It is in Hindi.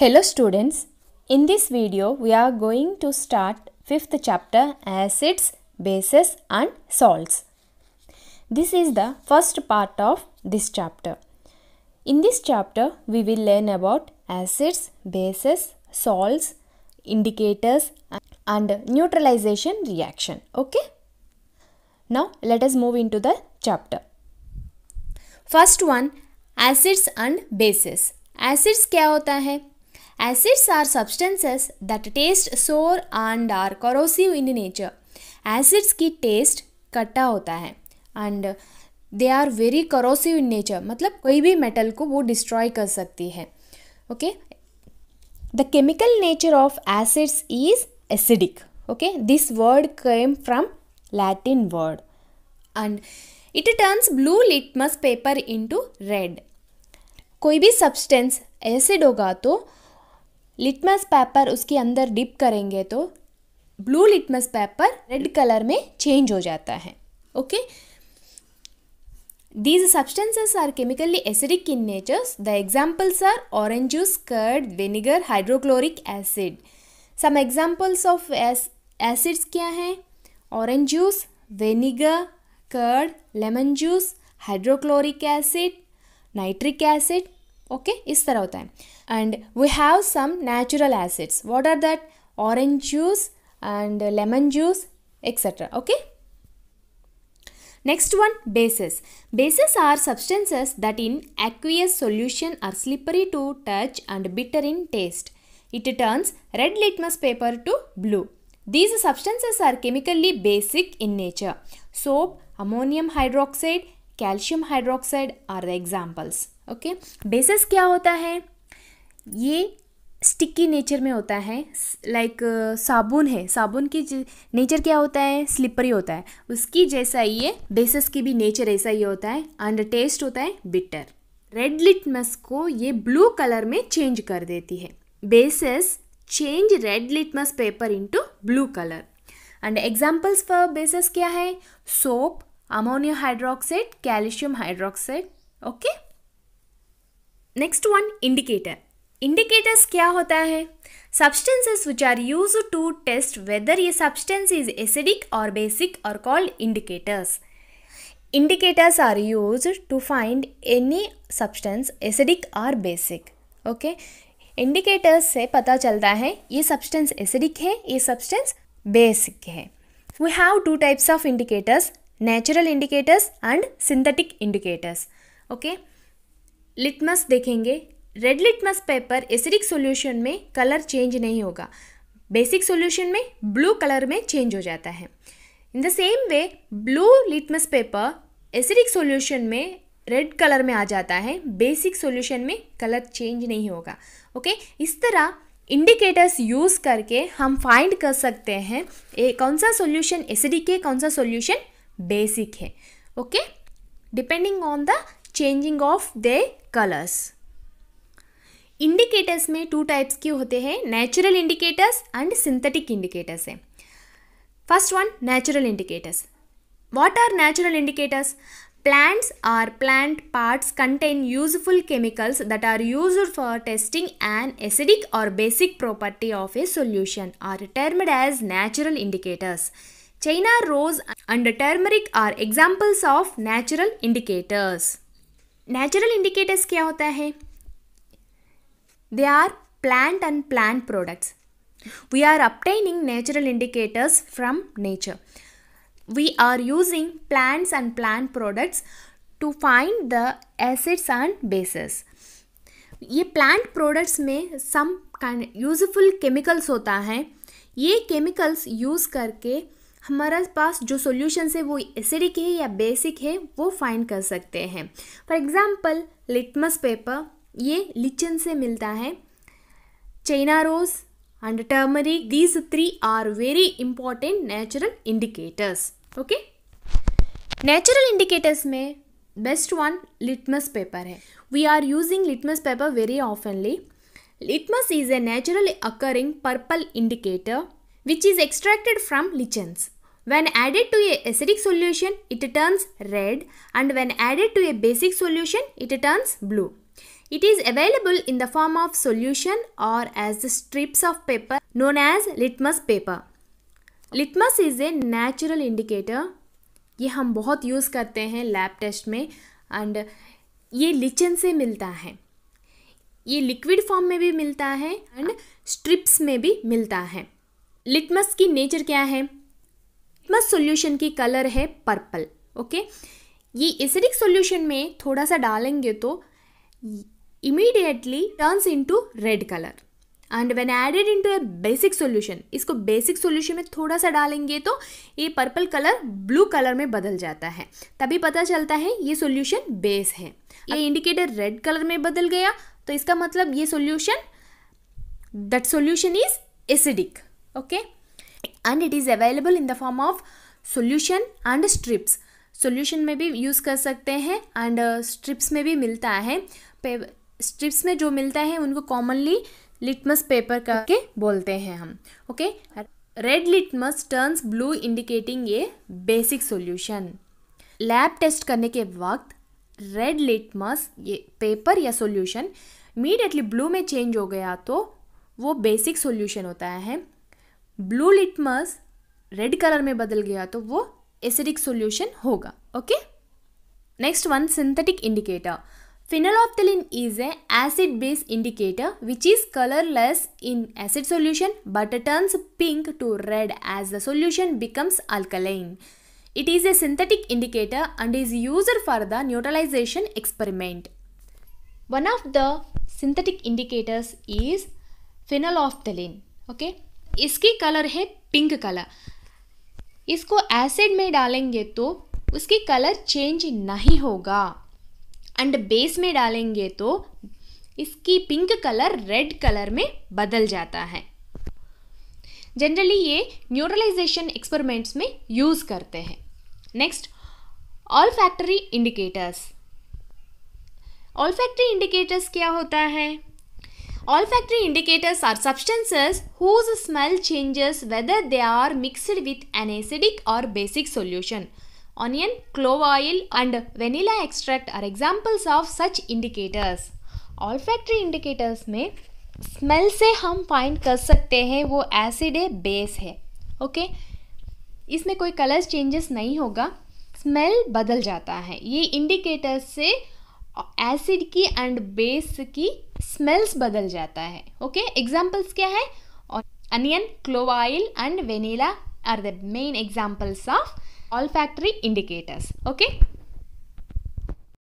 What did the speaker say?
Hello students, in this video we are going to start 5th chapter acids, bases and salts. This is the first part of this chapter. In this chapter we will learn about acids, bases, salts, indicators and neutralization reaction. Okay. Now let us move into the chapter. First one acids and bases. Acids क्या होता है Acids are substances that taste sour and are corrosive in nature. Acids की टेस्ट कट्टा होता है and they are very corrosive in nature मतलब कोई भी मेटल को वो डिस्ट्रॉय कर सकती है okay the chemical nature of acids is acidic okay this word came from Latin word and it turns blue litmus paper into red कोई भी सब्सटेंस एसिड होगा तो लिटमस पेपर उसके अंदर डिप करेंगे तो blue litmus paper red colour में चेंज हो जाता है okay these substances are chemically acidic in natures the examples are orange juice curd vinegar hydrochloric acid some examples of acids क्या हैं orange juice vinegar curd lemon juice hydrochloric acid nitric acid okay? is तरह होता है and we have some natural acids what are that orange juice and lemon juice etc okay next one bases bases are substances that in aqueous solution are slippery to touch and bitter in taste it turns red litmus paper to blue these substances are chemically basic in nature soap ammonium hydroxide calcium hydroxide are the examples okay bases क्या होता है ये स्टिकी नेचर में होता है लाइक साबुन है साबुन की नेचर क्या होता है स्लिपरी होता है उसकी जैसा ही ये बेसिस की भी नेचर ऐसा ही होता है एंड टेस्ट होता है बिटर रेड लिटमस को ये ब्लू कलर में चेंज कर देती है bases change red litmus paper into blue colour and examples for bases क्या है soap ammonium hydroxide calcium hydroxide Okay. Next one indicator indicators क्या होता है substances which are use to test whether ये सब्सटेंस इज एसिडिक और बेसिक और called indicators indicators are use to find any substance acidic और बेसिक ओके इंडिकेटर्स से पता चलता है ये सब्सटेंस एसिडिक है ये सब्सटेंस बेसिक है we have two types of indicators natural indicators and synthetic indicators okay litmus देखेंगे red litmus paper acidic solution में कलर चेंज नहीं होगा बेसिक सॉल्यूशन में ब्लू कलर में चेंज हो जाता है in the same way blue litmus paper acidic solution में रेड कलर में आ जाता है बेसिक सॉल्यूशन में कलर चेंज नहीं होगा ओके इस तरह इंडिकेटर्स यूज़ करके हम फाइंड कर सकते हैं ए, कौन सा सॉल्यूशन एसिडिक है कौन सा सॉल्यूशन बेसिक है okay depending on the changing of the colours indicators में टू टाइप्स के होते हैं natural indicators and synthetic indicators है first one natural indicators what are natural indicators plants are plant parts contain useful chemicals that are used for testing an acidic or basic property of a solution are termed as natural indicators china rose and turmeric are examples of natural indicators natural indicators क्या होता है they are plant and plant products we are obtaining natural indicators from nature we are using plants and plant products to find the acids and bases ये प्लांट प्रोडक्ट्स में सम यूजफुल केमिकल्स होता है ये केमिकल्स यूज़ करके हमारा पास जो सॉल्यूशन है वो एसिडिक है या बेसिक है वो फाइन कर सकते हैं फॉर एग्जांपल लिटमस पेपर ये लिचन से मिलता है China rose and turmeric these three are very important natural indicators okay natural indicators में बेस्ट वन लिटमस पेपर है we are using litmus paper very oftenly litmus is a naturally occurring purple indicator which is extracted from lichens When added to a acidic solution, it turns red and when added to a basic solution, it turns blue. It is available in the form of solution or as the strips of paper known as litmus paper. Litmus is a natural indicator. ये हम बहुत use करते हैं lab test में and ये lichen से मिलता है ये लिक्विड फॉर्म में भी मिलता है एंड स्ट्रिप्स में भी मिलता है लिटमस की नेचर क्या है लिटमस सॉल्यूशन की कलर है पर्पल ओके ये एसिडिक सॉल्यूशन में थोड़ा सा डालेंगे तो immediately turns into red colour and when added into a basic solution इसको बेसिक सॉल्यूशन में थोड़ा सा डालेंगे तो ये पर्पल कलर ब्लू कलर में बदल जाता है तभी पता चलता है ये सॉल्यूशन बेस है ये इंडिकेटर रेड कलर में बदल गया तो इसका मतलब ये solution that solution is acidic okay and it is available in the form of solution and strips solution में भी यूज़ कर सकते हैं एंड स्ट्रिप्स uh, में भी मिलता है स्ट्रिप्स में जो मिलता है उनको कॉमनली लिटमस पेपर करके बोलते हैं हम okay red litmus turns blue indicating ये बेसिक सोल्यूशन लैब टेस्ट करने के वक्त रेड लिटमस ये पेपर या सोल्यूशन इमीडिएटली ब्लू में चेंज हो गया तो वो बेसिक सोल्यूशन होता है ब्लू लिटमस रेड कलर में बदल गया तो वो एसिडिक सोल्यूशन होगा okay next one synthetic indicator phenol phenolphthalein is a acid base indicator which is colourless in acid solution but turns pink to red as the solution becomes alkaline it is a synthetic indicator and is use for the neutralisation experiment one of the synthetic indicators is phenol phenolphthalein okay इसकी कलर है पिंक कलर इसको एसिड में डालेंगे तो उसकी कलर चेंज नहीं होगा एंड बेस में डालेंगे तो इसकी पिंक कलर रेड कलर में बदल जाता है जनरली ये न्यूट्रलाइजेशन एक्सपेरिमेंट्स में यूज़ करते हैं next olfactory indicators olfactory indicators क्या होता है Olfactory indicators are substances whose smell changes whether they are mixed with an acidic or basic solution. Onion, clove oil and vanilla extract are examples of such indicators. Olfactory indicators mein smell से हम फाइंड कर सकते हैं वो एसिड है बेस है ओके इसमें कोई कलर चेंजेस नहीं होगा स्मेल बदल जाता है ये इंडिकेटर्स से एसिड की एंड बेस की स्मेल्स बदल जाता है ओके okay? एग्जाम्पल्स क्या है onion clove oil and vanilla are the main examples of olfactory indicators okay